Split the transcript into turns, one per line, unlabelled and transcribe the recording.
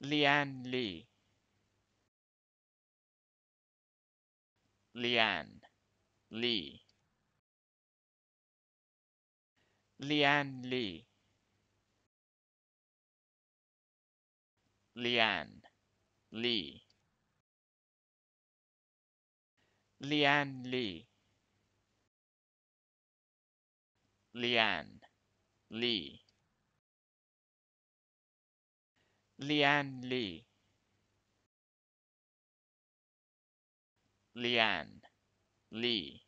Lian Li. Lian Li. Lian Li. Lian Li. Lian Li. Lian Li. Lian Li. Lian Li.